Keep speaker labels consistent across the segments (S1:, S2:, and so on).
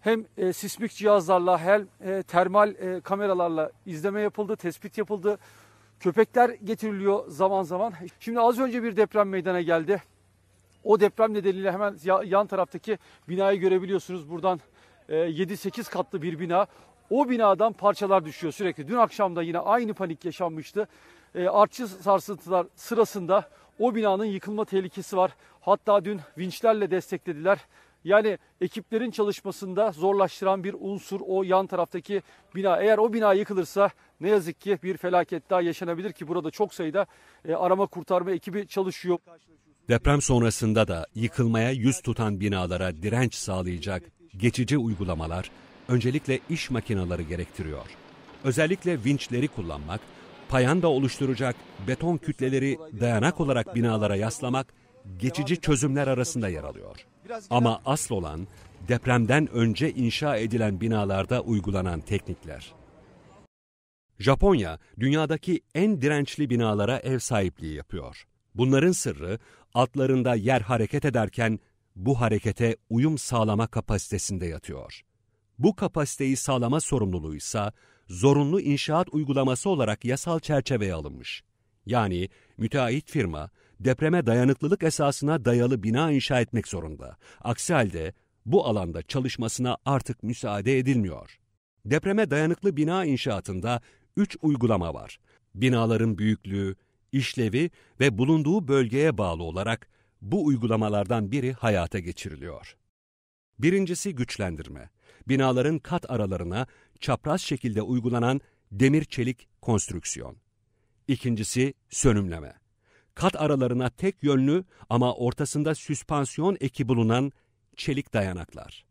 S1: hem e, sismik cihazlarla hem e, termal e, kameralarla izleme yapıldı, tespit yapıldı. Köpekler getiriliyor zaman zaman. Şimdi az önce bir deprem meydana geldi. O deprem nedeniyle hemen yan taraftaki binayı görebiliyorsunuz. Buradan 7-8 e, katlı bir bina. O binadan parçalar düşüyor sürekli. Dün akşam da yine aynı panik yaşanmıştı. E, artçı sarsıntılar sırasında o binanın yıkılma tehlikesi var. Hatta dün vinçlerle desteklediler. Yani ekiplerin çalışmasında zorlaştıran bir unsur o yan taraftaki bina. Eğer o bina yıkılırsa ne yazık ki bir felaket daha yaşanabilir ki burada çok sayıda e, arama kurtarma ekibi çalışıyor.
S2: Deprem sonrasında da yıkılmaya yüz tutan binalara direnç sağlayacak geçici uygulamalar öncelikle iş makineleri gerektiriyor. Özellikle vinçleri kullanmak, payanda oluşturacak beton kütleleri dayanak olarak binalara yaslamak geçici çözümler arasında yer alıyor. Ama asıl olan depremden önce inşa edilen binalarda uygulanan teknikler. Japonya dünyadaki en dirençli binalara ev sahipliği yapıyor. Bunların sırrı altlarında yer hareket ederken bu harekete uyum sağlama kapasitesinde yatıyor. Bu kapasiteyi sağlama sorumluluğu ise zorunlu inşaat uygulaması olarak yasal çerçeveye alınmış yani müteahhit firma depreme dayanıklılık esasına dayalı bina inşa etmek zorunda. Aksi halde bu alanda çalışmasına artık müsaade edilmiyor. Depreme dayanıklı bina inşaatında 3 uygulama var. Binaların büyüklüğü, işlevi ve bulunduğu bölgeye bağlı olarak bu uygulamalardan biri hayata geçiriliyor. Birincisi güçlendirme. Binaların kat aralarına çapraz şekilde uygulanan demir-çelik konstrüksiyon. İkincisi sönümleme. Kat aralarına tek yönlü ama ortasında süspansiyon eki bulunan çelik dayanaklar.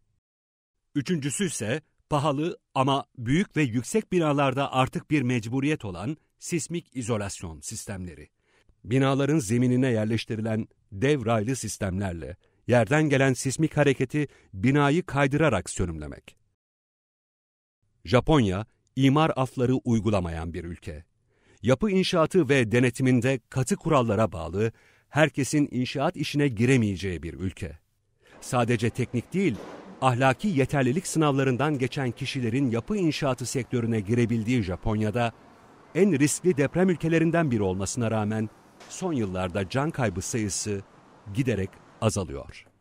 S2: Üçüncüsü ise pahalı ama büyük ve yüksek binalarda artık bir mecburiyet olan sismik izolasyon sistemleri. Binaların zeminine yerleştirilen dev raylı sistemlerle yerden gelen sismik hareketi binayı kaydırarak sönümlemek. Japonya, imar afları uygulamayan bir ülke yapı inşaatı ve denetiminde katı kurallara bağlı, herkesin inşaat işine giremeyeceği bir ülke. Sadece teknik değil, ahlaki yeterlilik sınavlarından geçen kişilerin yapı inşaatı sektörüne girebildiği Japonya'da en riskli deprem ülkelerinden biri olmasına rağmen son yıllarda can kaybı sayısı giderek azalıyor.